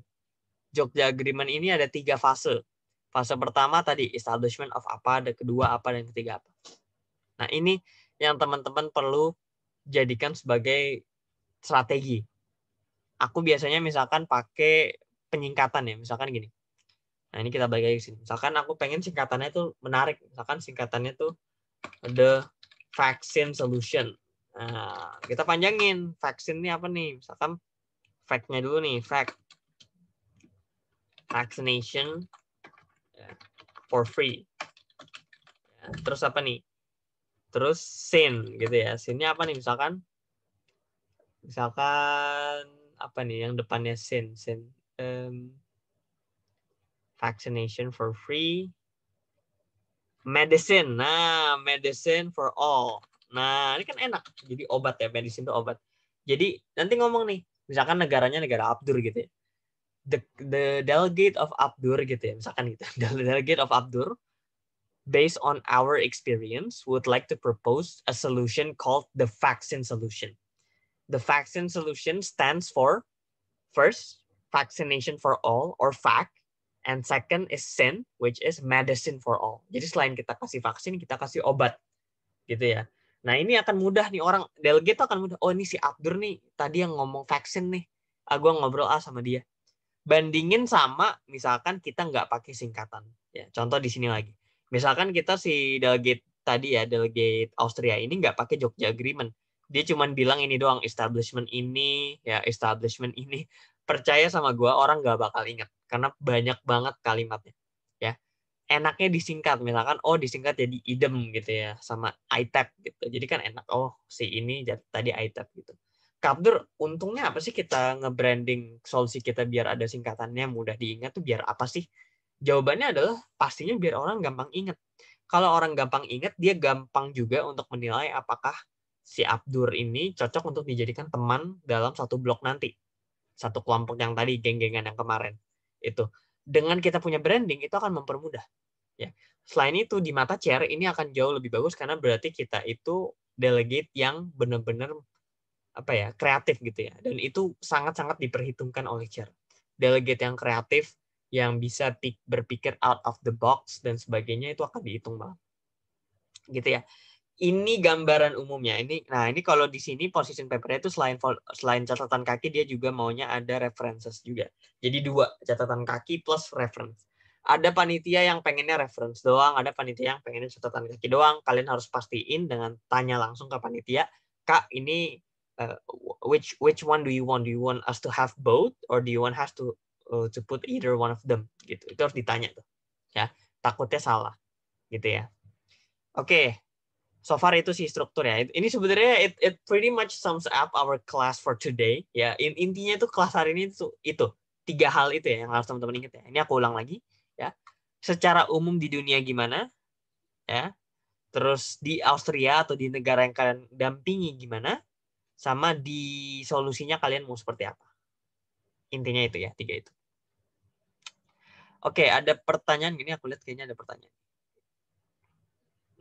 Jogja Agreement ini ada tiga fase. Fase pertama tadi establishment of apa, ada kedua apa, dan ketiga apa. Nah ini yang teman-teman perlu jadikan sebagai strategi. Aku biasanya misalkan pakai penyingkatan ya, misalkan gini. Nah ini kita balik lagi ke sini. Misalkan aku pengen singkatannya itu menarik. Misalkan singkatannya itu the vaccine solution Nah, kita panjangin vaksin ini apa nih? Misalkan fact-nya dulu nih, fact vaccination ya, for free. Ya, terus apa nih? Terus sin gitu ya. Sinnya apa nih? Misalkan misalkan apa nih yang depannya sin, sin um, vaccination for free medicine. Nah, medicine for all. Nah, ini kan enak. Jadi obat ya, medicine itu obat. Jadi nanti ngomong nih, misalkan negaranya negara Abdur gitu ya. The, the delegate of Abdur gitu ya, misalkan gitu. The delegate of Abdur based on our experience would like to propose a solution called the vaccine solution. The vaccine solution stands for first vaccination for all or VAC and second is SIN which is medicine for all. Jadi selain kita kasih vaksin, kita kasih obat gitu ya. Nah ini akan mudah nih orang delegate akan mudah. Oh ini si Abdur nih tadi yang ngomong vaksin nih. Ah gue ngobrol ah sama dia. Bandingin sama misalkan kita nggak pakai singkatan. Ya contoh di sini lagi. Misalkan kita si delegate tadi ya delegate Austria ini nggak pakai Jogja Agreement. Dia cuma bilang ini doang establishment ini ya establishment ini. Percaya sama gue orang nggak bakal ingat karena banyak banget kalimatnya enaknya disingkat misalkan oh disingkat jadi idem gitu ya sama itap gitu jadi kan enak oh si ini tadi itap gitu Kapdur untungnya apa sih kita ngebranding solusi kita biar ada singkatannya mudah diingat tuh biar apa sih jawabannya adalah pastinya biar orang gampang ingat kalau orang gampang ingat dia gampang juga untuk menilai apakah si Abdur ini cocok untuk dijadikan teman dalam satu blok nanti satu kelompok yang tadi geng-gengan yang kemarin itu dengan kita punya branding itu akan mempermudah. Ya. Selain itu di mata chair ini akan jauh lebih bagus karena berarti kita itu delegate yang benar-benar apa ya kreatif gitu ya dan itu sangat-sangat diperhitungkan oleh chair. Delegate yang kreatif yang bisa berpikir out of the box dan sebagainya itu akan dihitung banget. Gitu ya ini gambaran umumnya. Ini nah ini kalau di sini position papernya itu selain selain catatan kaki dia juga maunya ada references juga. Jadi dua catatan kaki plus reference. Ada panitia yang pengennya reference doang, ada panitia yang pengennya catatan kaki doang. Kalian harus pastiin dengan tanya langsung ke panitia, "Kak, ini uh, which which one do you want? Do you want us to have both or do you want us to uh, to put either one of them?" gitu. Itu harus ditanya tuh. Ya, takutnya salah. Gitu ya. Oke, okay so far itu sih strukturnya. Ini sebenarnya it, it pretty much sums up our class for today. Ya, in, intinya itu kelas hari ini itu, itu tiga hal itu ya yang harus teman-teman ingat ya. Ini aku ulang lagi ya. Secara umum di dunia gimana? Ya. Terus di Austria atau di negara yang kalian dampingi gimana? Sama di solusinya kalian mau seperti apa? Intinya itu ya, tiga itu. Oke, ada pertanyaan gini aku lihat kayaknya ada pertanyaan.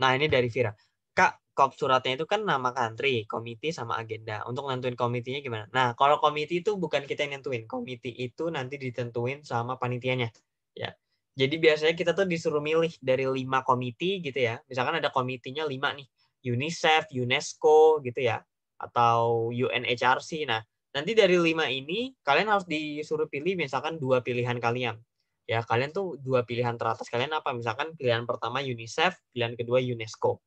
Nah, ini dari Vira. Kak, kop suratnya itu kan nama country, komite sama agenda. Untuk nentuin komitinya gimana? Nah, kalau komite itu bukan kita yang nentuin. Komite itu nanti ditentuin sama panitianya. Ya. Jadi biasanya kita tuh disuruh milih dari lima komite gitu ya. Misalkan ada komitinya lima nih. UNICEF, UNESCO gitu ya. Atau UNHRC. Nah, nanti dari lima ini kalian harus disuruh pilih misalkan dua pilihan kalian. Ya, kalian tuh dua pilihan teratas kalian apa? Misalkan pilihan pertama UNICEF, pilihan kedua UNESCO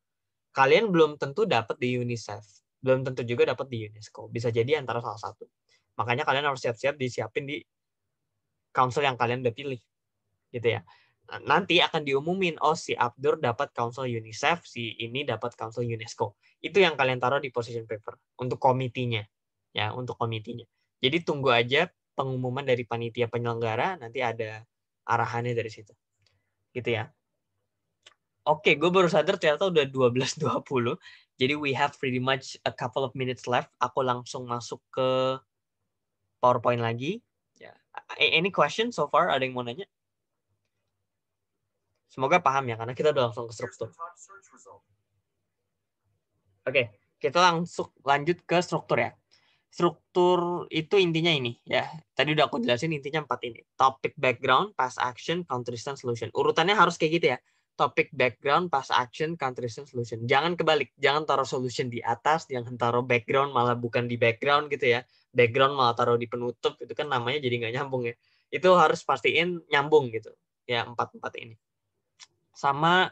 kalian belum tentu dapat di UNICEF, belum tentu juga dapat di UNESCO. Bisa jadi antara salah satu. Makanya kalian harus siap-siap disiapin di council yang kalian udah pilih. Gitu ya. Nanti akan diumumin, oh si Abdur dapat council UNICEF, si ini dapat council UNESCO. Itu yang kalian taruh di position paper untuk komitinya. Ya, untuk komitinya. Jadi tunggu aja pengumuman dari panitia penyelenggara, nanti ada arahannya dari situ. Gitu ya oke okay, gue baru sadar ternyata udah 12.20 jadi we have pretty much a couple of minutes left aku langsung masuk ke powerpoint lagi ya yeah. any question so far ada yang mau nanya semoga paham ya karena kita udah langsung ke struktur oke okay, kita langsung lanjut ke struktur ya struktur itu intinya ini ya. Tadi udah aku jelasin intinya empat ini. Topic background, past action, counter solution. Urutannya harus kayak gitu ya topik background pas action country solution. Jangan kebalik, jangan taruh solution di atas, jangan taruh background malah bukan di background gitu ya. Background malah taruh di penutup itu kan namanya jadi nggak nyambung ya. Itu harus pastiin nyambung gitu. Ya empat empat ini. Sama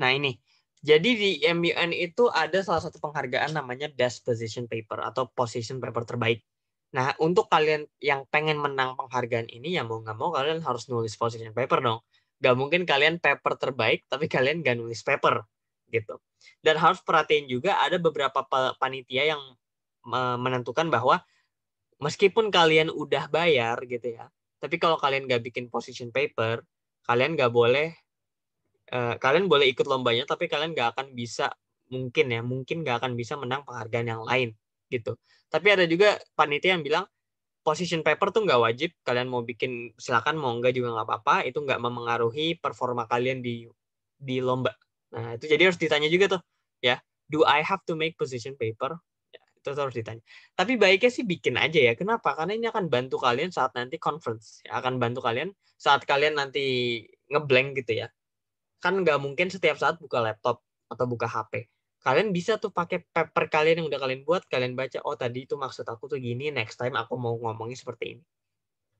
nah ini. Jadi di MUN itu ada salah satu penghargaan namanya Best Position Paper atau Position Paper terbaik. Nah, untuk kalian yang pengen menang penghargaan ini, ya mau nggak mau kalian harus nulis position paper dong Gak mungkin kalian paper terbaik, tapi kalian gak nulis paper gitu. Dan harus perhatiin juga ada beberapa panitia yang menentukan bahwa meskipun kalian udah bayar gitu ya, tapi kalau kalian gak bikin position paper, kalian gak boleh, eh, kalian boleh ikut lombanya, tapi kalian gak akan bisa mungkin ya, mungkin gak akan bisa menang penghargaan yang lain gitu. Tapi ada juga panitia yang bilang position paper tuh nggak wajib kalian mau bikin silakan mau nggak juga nggak apa-apa itu nggak memengaruhi performa kalian di di lomba nah itu jadi harus ditanya juga tuh ya do I have to make position paper ya, itu harus ditanya tapi baiknya sih bikin aja ya kenapa karena ini akan bantu kalian saat nanti conference ya, akan bantu kalian saat kalian nanti ngeblank gitu ya kan nggak mungkin setiap saat buka laptop atau buka HP kalian bisa tuh pakai paper kalian yang udah kalian buat kalian baca oh tadi itu maksud aku tuh gini next time aku mau ngomongnya seperti ini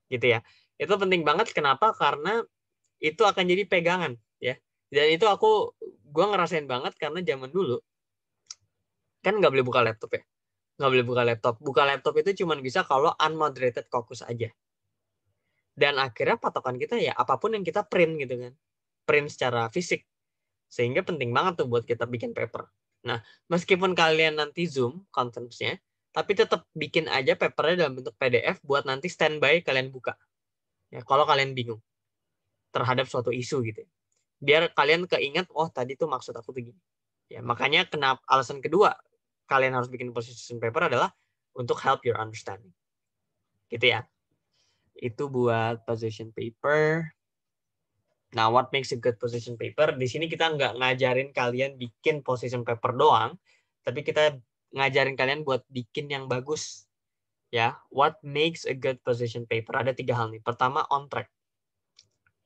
gitu ya itu penting banget kenapa karena itu akan jadi pegangan ya dan itu aku gue ngerasain banget karena zaman dulu kan nggak boleh buka laptop ya nggak boleh buka laptop buka laptop itu cuman bisa kalau unmoderated kokus aja dan akhirnya patokan kita ya apapun yang kita print gitu kan print secara fisik sehingga penting banget tuh buat kita bikin paper Nah, meskipun kalian nanti Zoom conference-nya, tapi tetap bikin aja papernya dalam bentuk PDF buat nanti standby kalian buka. Ya, kalau kalian bingung terhadap suatu isu gitu. Ya. Biar kalian keinget, oh tadi tuh maksud aku begini. Ya, makanya kenapa alasan kedua kalian harus bikin position paper adalah untuk help your understanding. Gitu ya. Itu buat position paper. Nah, what makes a good position paper? Di sini kita nggak ngajarin kalian bikin position paper doang, tapi kita ngajarin kalian buat bikin yang bagus. Ya, what makes a good position paper? Ada tiga hal nih. Pertama, on track.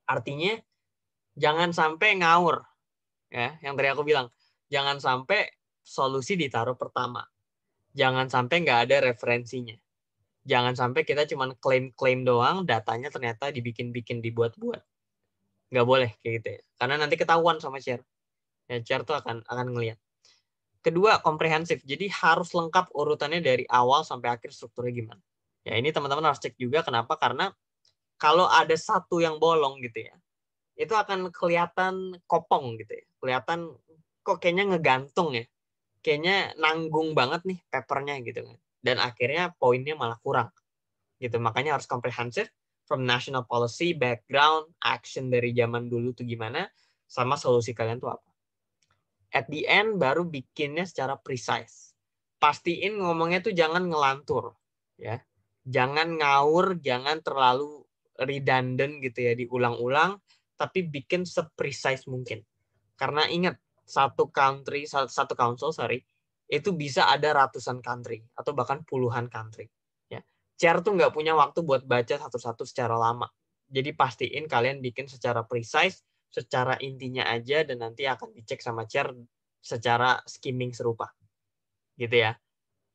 Artinya, jangan sampai ngawur. Ya, yang tadi aku bilang, jangan sampai solusi ditaruh pertama. Jangan sampai nggak ada referensinya. Jangan sampai kita cuma klaim-klaim doang, datanya ternyata dibikin-bikin dibuat-buat nggak boleh kayak gitu ya. karena nanti ketahuan sama chair ya chair tuh akan akan ngelihat kedua komprehensif jadi harus lengkap urutannya dari awal sampai akhir strukturnya gimana ya ini teman-teman harus cek juga kenapa karena kalau ada satu yang bolong gitu ya itu akan kelihatan kopong gitu ya kelihatan kok kayaknya ngegantung ya kayaknya nanggung banget nih papernya gitu kan dan akhirnya poinnya malah kurang gitu makanya harus komprehensif from national policy, background, action dari zaman dulu tuh gimana, sama solusi kalian tuh apa. At the end baru bikinnya secara precise. Pastiin ngomongnya tuh jangan ngelantur, ya. Jangan ngawur, jangan terlalu redundant gitu ya, diulang-ulang, tapi bikin seprecise mungkin. Karena ingat, satu country, satu council, sorry, itu bisa ada ratusan country atau bahkan puluhan country Chair tuh nggak punya waktu buat baca satu-satu secara lama. Jadi pastiin kalian bikin secara precise, secara intinya aja, dan nanti akan dicek sama chair secara skimming serupa. Gitu ya.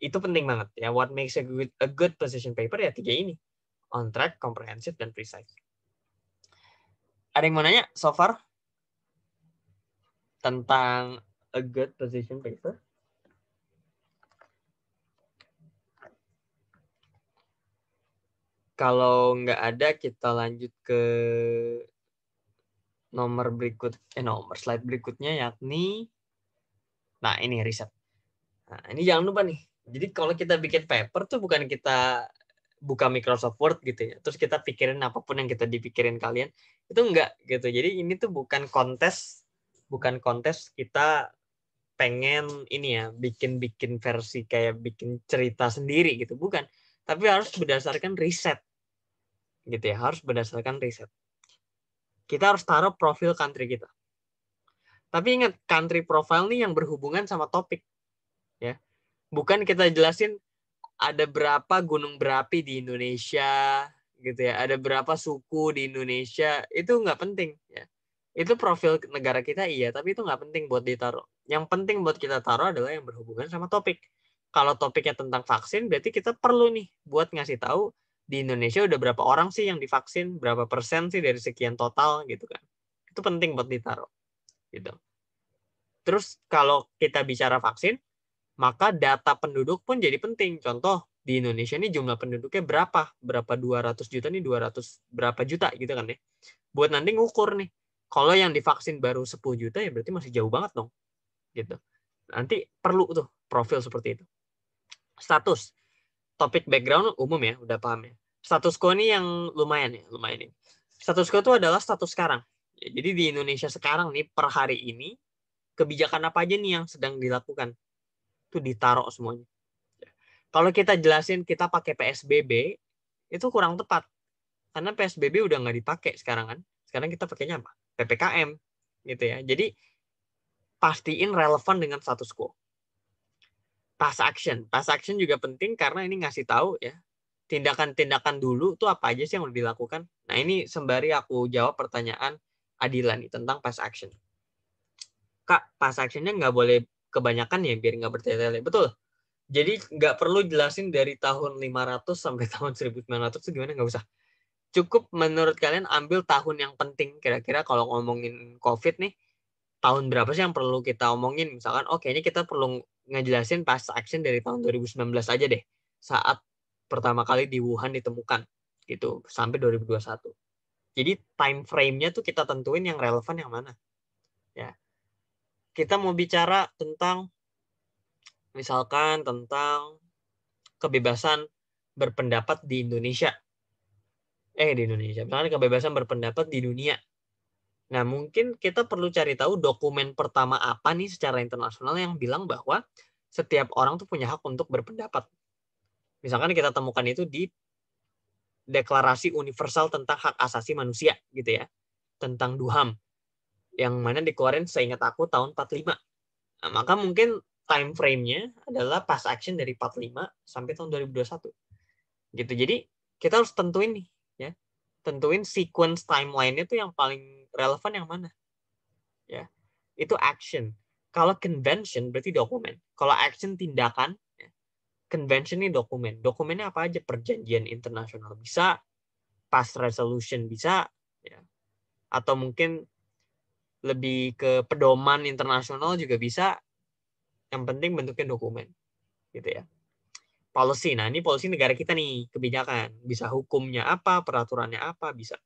Itu penting banget ya. What makes a good, a good position paper ya tiga ini. On track, comprehensive, dan precise. Ada yang mau nanya so far? Tentang a good position paper? Kalau nggak ada, kita lanjut ke nomor berikut, eh nomor slide berikutnya yakni, nah ini riset. Nah ini jangan lupa nih. Jadi kalau kita bikin paper tuh bukan kita buka Microsoft Word gitu ya. Terus kita pikirin apapun yang kita dipikirin kalian itu enggak gitu. Jadi ini tuh bukan kontes, bukan kontes kita pengen ini ya bikin-bikin versi kayak bikin cerita sendiri gitu bukan. Tapi harus berdasarkan riset gitu ya harus berdasarkan riset kita harus taruh profil country kita tapi ingat country profile nih yang berhubungan sama topik ya bukan kita jelasin ada berapa gunung berapi di Indonesia gitu ya ada berapa suku di Indonesia itu nggak penting ya itu profil negara kita iya tapi itu nggak penting buat ditaruh yang penting buat kita taruh adalah yang berhubungan sama topik kalau topiknya tentang vaksin berarti kita perlu nih buat ngasih tahu di Indonesia udah berapa orang sih yang divaksin, berapa persen sih dari sekian total gitu kan. Itu penting buat ditaruh. Gitu. Terus kalau kita bicara vaksin, maka data penduduk pun jadi penting. Contoh di Indonesia ini jumlah penduduknya berapa? Berapa 200 juta nih, 200 berapa juta gitu kan ya. Buat nanti ngukur nih. Kalau yang divaksin baru 10 juta ya berarti masih jauh banget dong. Gitu. Nanti perlu tuh profil seperti itu. Status topik background umum ya, udah paham ya. Status quo ini yang lumayan ya, lumayan nih. Status quo itu adalah status sekarang. Ya, jadi di Indonesia sekarang nih per hari ini kebijakan apa aja nih yang sedang dilakukan? Itu ditaruh semuanya. Ya. Kalau kita jelasin kita pakai PSBB itu kurang tepat. Karena PSBB udah nggak dipakai sekarang kan. Sekarang kita pakainya apa? PPKM gitu ya. Jadi pastiin relevan dengan status quo pass action. Pass action juga penting karena ini ngasih tahu ya tindakan-tindakan dulu tuh apa aja sih yang udah dilakukan. Nah ini sembari aku jawab pertanyaan Adila nih tentang pass action. Kak, pass actionnya nggak boleh kebanyakan ya biar nggak bertele-tele. Betul. Jadi nggak perlu jelasin dari tahun 500 sampai tahun 1900 itu gimana nggak usah. Cukup menurut kalian ambil tahun yang penting. Kira-kira kalau ngomongin COVID nih, tahun berapa sih yang perlu kita omongin misalkan oh ini kita perlu ngejelasin past action dari tahun 2019 aja deh saat pertama kali di Wuhan ditemukan gitu sampai 2021 jadi time frame-nya tuh kita tentuin yang relevan yang mana ya kita mau bicara tentang misalkan tentang kebebasan berpendapat di Indonesia eh di Indonesia misalkan kebebasan berpendapat di dunia Nah, mungkin kita perlu cari tahu dokumen pertama apa nih secara internasional yang bilang bahwa setiap orang tuh punya hak untuk berpendapat. Misalkan kita temukan itu di Deklarasi Universal tentang Hak Asasi Manusia gitu ya, tentang Duham. Yang mana dikeluarin seingat aku tahun 45. Nah, maka mungkin time frame-nya adalah pas action dari 45 sampai tahun 2021. Gitu. Jadi kita harus tentuin nih ya. Tentuin sequence timeline-nya tuh yang paling relevan yang mana? Ya, itu action. Kalau convention berarti dokumen. Kalau action tindakan, ya. convention ini dokumen. Dokumennya apa aja? Perjanjian internasional bisa, past resolution bisa, ya. atau mungkin lebih ke pedoman internasional juga bisa. Yang penting bentuknya dokumen, gitu ya. Policy, nah ini policy negara kita nih kebijakan, bisa hukumnya apa, peraturannya apa, bisa.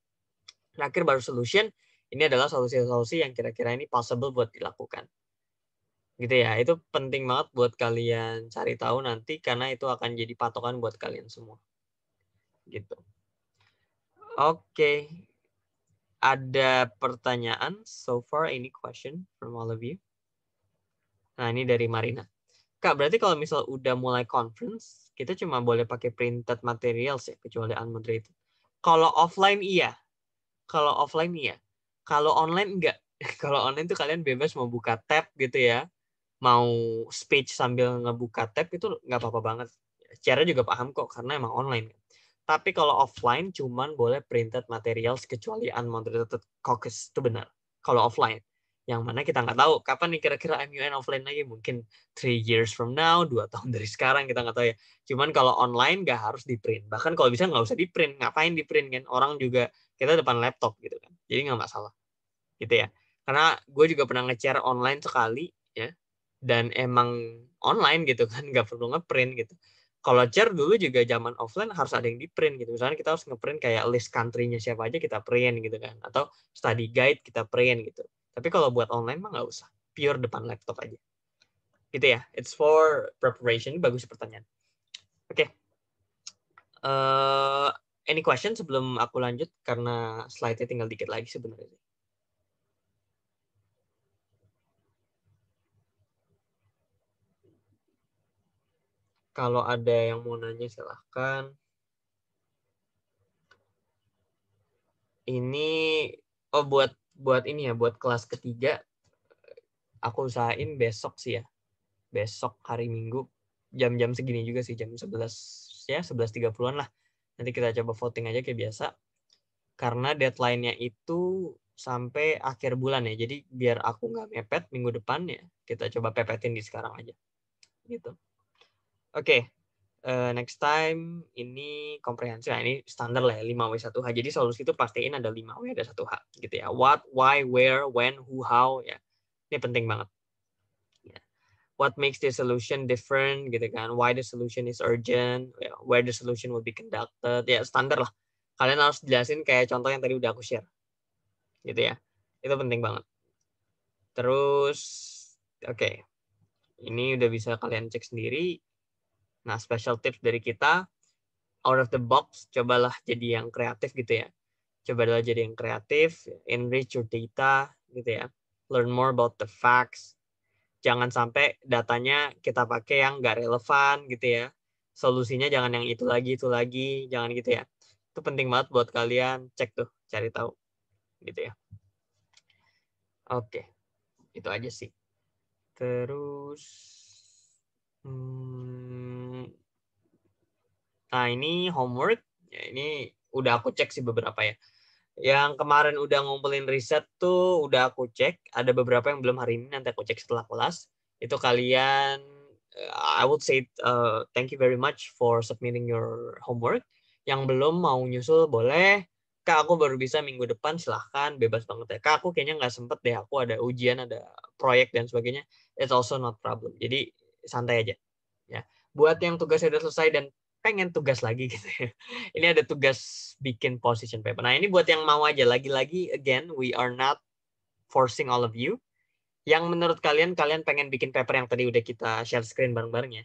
Terakhir nah, baru solution, ini adalah solusi-solusi yang kira-kira ini possible buat dilakukan. Gitu ya, itu penting banget buat kalian cari tahu nanti karena itu akan jadi patokan buat kalian semua. Gitu. Oke. Ada pertanyaan so far any question from all of you? Nah, ini dari Marina. Kak, berarti kalau misal udah mulai conference, kita cuma boleh pakai printed materials ya, kecuali unmoderated. Kalau offline iya. Kalau offline iya. Kalau online enggak. Kalau online tuh kalian bebas mau buka tab gitu ya. Mau speech sambil ngebuka tab itu nggak apa-apa banget. Cara juga paham kok karena emang online. Tapi kalau offline cuman boleh printed materials kecuali unmoderated caucus itu benar. Kalau offline yang mana kita nggak tahu kapan nih kira-kira MUN offline lagi mungkin three years from now dua tahun dari sekarang kita nggak tahu ya cuman kalau online nggak harus di print bahkan kalau bisa nggak usah di print ngapain di print kan orang juga kita depan laptop gitu kan jadi nggak masalah gitu ya karena gue juga pernah ngecer online sekali ya dan emang online gitu kan nggak perlu ngeprint gitu kalau cer dulu juga zaman offline harus ada yang di print gitu misalnya kita harus ngeprint kayak list country-nya siapa aja kita print gitu kan atau study guide kita print gitu tapi kalau buat online mah nggak usah. Pure depan laptop aja. Gitu ya. It's for preparation. bagus pertanyaan. Oke. Okay. Uh, eh, any question sebelum aku lanjut? Karena slide-nya tinggal dikit lagi sebenarnya. Kalau ada yang mau nanya silahkan. Ini oh buat buat ini ya buat kelas ketiga aku usahain besok sih ya besok hari minggu jam-jam segini juga sih jam 11 ya 11.30-an lah nanti kita coba voting aja kayak biasa karena deadline-nya itu sampai akhir bulan ya jadi biar aku nggak mepet minggu depan ya kita coba pepetin di sekarang aja gitu oke uh, next time ini komprehensif nah, ini standar lah ya 5W1H. Jadi solusi itu pastiin ada 5W ada 1H gitu ya. What, why, where, when, who, how ya. Ini penting banget. Ya. What makes the solution different gitu kan? Why the solution is urgent? Ya. Where the solution will be conducted? Ya standar lah. Kalian harus jelasin kayak contoh yang tadi udah aku share. Gitu ya. Itu penting banget. Terus oke. Okay. Ini udah bisa kalian cek sendiri Nah, special tips dari kita, out of the box, cobalah jadi yang kreatif gitu ya. Cobalah jadi yang kreatif, enrich your data gitu ya. Learn more about the facts. Jangan sampai datanya kita pakai yang nggak relevan gitu ya. Solusinya jangan yang itu lagi, itu lagi, jangan gitu ya. Itu penting banget buat kalian cek tuh, cari tahu gitu ya. Oke, itu aja sih. Terus, hmm, Nah, ini homework. Ya, ini udah aku cek sih beberapa ya. Yang kemarin udah ngumpulin riset tuh udah aku cek. Ada beberapa yang belum hari ini, nanti aku cek setelah kelas. Itu kalian, eh, I would say uh, thank you very much for submitting your homework. Yang belum mau nyusul boleh. Kak, aku baru bisa minggu depan, silahkan, bebas banget ya. Kak, aku kayaknya nggak sempet deh, aku ada ujian, ada proyek, dan sebagainya. It's also not problem. Jadi, santai aja. Ya. Buat yang tugasnya sudah selesai dan pengen tugas lagi gitu ya. Ini ada tugas bikin position paper. Nah, ini buat yang mau aja lagi-lagi again we are not forcing all of you. Yang menurut kalian kalian pengen bikin paper yang tadi udah kita share screen bareng-bareng ya.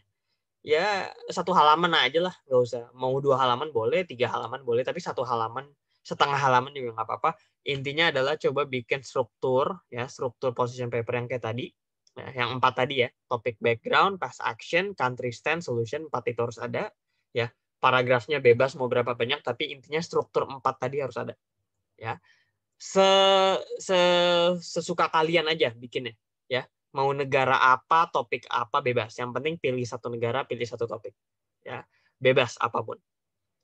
Ya satu halaman aja lah, nggak usah. Mau dua halaman boleh, tiga halaman boleh, tapi satu halaman setengah halaman juga nggak apa-apa. Intinya adalah coba bikin struktur ya, struktur position paper yang kayak tadi. Nah, yang empat tadi ya, topik background, past action, country stand, solution, empat itu harus ada ya paragrafnya bebas mau berapa banyak tapi intinya struktur empat tadi harus ada ya se, se sesuka kalian aja bikinnya ya mau negara apa topik apa bebas yang penting pilih satu negara pilih satu topik ya bebas apapun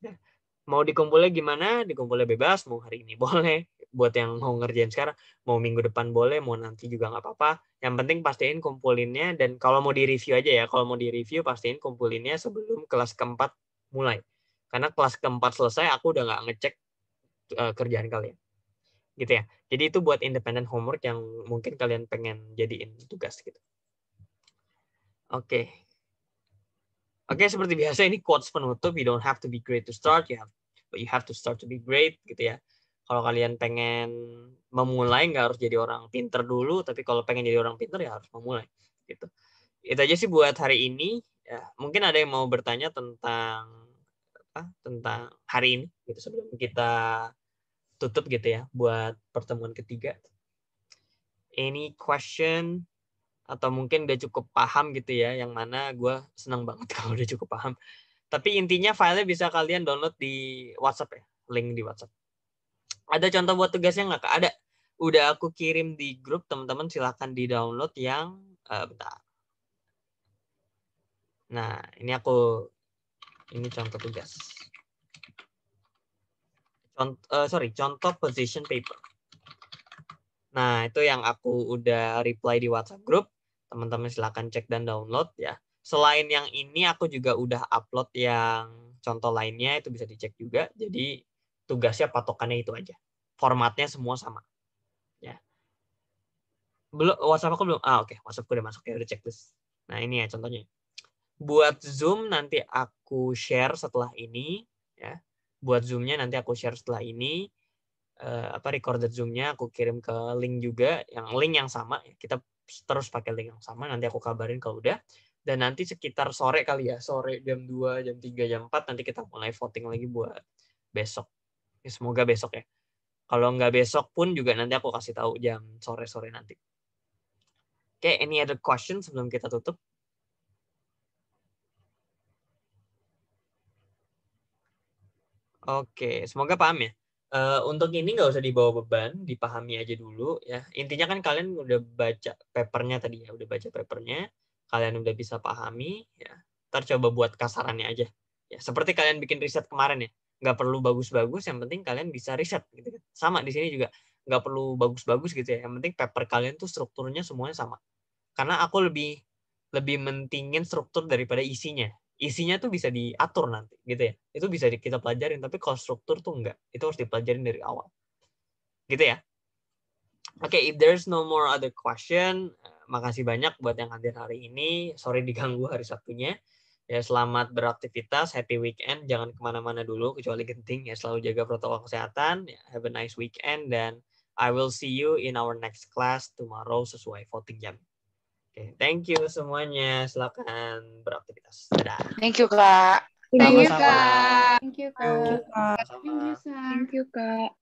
ya. mau dikumpulnya gimana dikumpulnya bebas mau hari ini boleh buat yang mau ngerjain sekarang mau minggu depan boleh mau nanti juga nggak apa-apa yang penting pastiin kumpulinnya dan kalau mau di review aja ya kalau mau di review pastiin kumpulinnya sebelum kelas keempat mulai karena kelas keempat selesai aku udah nggak ngecek uh, kerjaan kalian gitu ya jadi itu buat independent homework yang mungkin kalian pengen jadiin tugas gitu oke okay. Oke, okay, seperti biasa ini quotes penutup. You don't have to be great to start. You have, but you have to start to be great, gitu ya kalau kalian pengen memulai nggak harus jadi orang pinter dulu tapi kalau pengen jadi orang pinter ya harus memulai gitu itu aja sih buat hari ini ya, mungkin ada yang mau bertanya tentang apa tentang hari ini gitu sebelum kita tutup gitu ya buat pertemuan ketiga any question atau mungkin udah cukup paham gitu ya yang mana gue senang banget kalau udah cukup paham tapi intinya filenya bisa kalian download di WhatsApp ya link di WhatsApp ada contoh buat tugasnya nggak kak? Ada. Udah aku kirim di grup teman-teman silahkan di download yang uh, bentar. Nah ini aku ini contoh tugas. Contoh, eh, uh, sorry contoh position paper. Nah itu yang aku udah reply di WhatsApp grup. Teman-teman silahkan cek dan download ya. Selain yang ini aku juga udah upload yang contoh lainnya itu bisa dicek juga. Jadi tugasnya patokannya itu aja. Formatnya semua sama. Ya. Belum WhatsApp aku belum. Ah, oke, okay. WhatsApp aku udah masuk ya, udah checklist. Nah, ini ya contohnya. Buat Zoom nanti aku share setelah ini ya. Buat zoomnya nanti aku share setelah ini. uh, apa recorded zoomnya aku kirim ke link juga yang link yang sama kita terus pakai link yang sama nanti aku kabarin kalau udah dan nanti sekitar sore kali ya sore jam 2 jam 3 jam 4 nanti kita mulai voting lagi buat besok ya semoga besok ya kalau nggak besok pun juga nanti aku kasih tahu jam sore sore nanti oke okay, any other question sebelum kita tutup Oke, okay, semoga paham ya. Uh, untuk ini nggak usah dibawa beban, dipahami aja dulu ya. Intinya kan kalian udah baca papernya tadi ya, udah baca papernya, kalian udah bisa pahami ya. Ntar coba buat kasarannya aja. Ya, seperti kalian bikin riset kemarin ya nggak perlu bagus-bagus yang penting kalian bisa riset gitu kan sama di sini juga nggak perlu bagus-bagus gitu ya yang penting paper kalian tuh strukturnya semuanya sama karena aku lebih lebih mentingin struktur daripada isinya isinya tuh bisa diatur nanti gitu ya itu bisa kita pelajarin tapi kalau struktur tuh enggak itu harus dipelajarin dari awal gitu ya Oke, okay, if there's no more other question, makasih banyak buat yang hadir hari ini. Sorry diganggu hari satunya. Ya selamat beraktivitas, happy weekend, jangan kemana-mana dulu kecuali genting ya selalu jaga protokol kesehatan. Ya, have a nice weekend dan I will see you in our next class tomorrow sesuai voting jam. Oke, okay, thank you semuanya. Silakan beraktivitas. Dadah. Thank you kak. Thank you kak. Thank you kak. Thank you kak. Thank you kak.